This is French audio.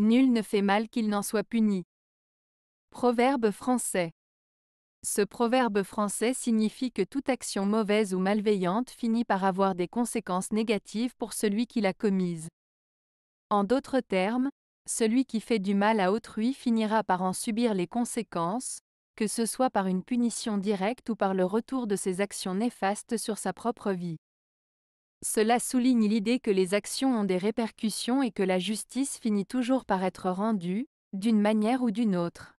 Nul ne fait mal qu'il n'en soit puni. Proverbe français. Ce proverbe français signifie que toute action mauvaise ou malveillante finit par avoir des conséquences négatives pour celui qui l'a commise. En d'autres termes, celui qui fait du mal à autrui finira par en subir les conséquences, que ce soit par une punition directe ou par le retour de ses actions néfastes sur sa propre vie. Cela souligne l'idée que les actions ont des répercussions et que la justice finit toujours par être rendue, d'une manière ou d'une autre.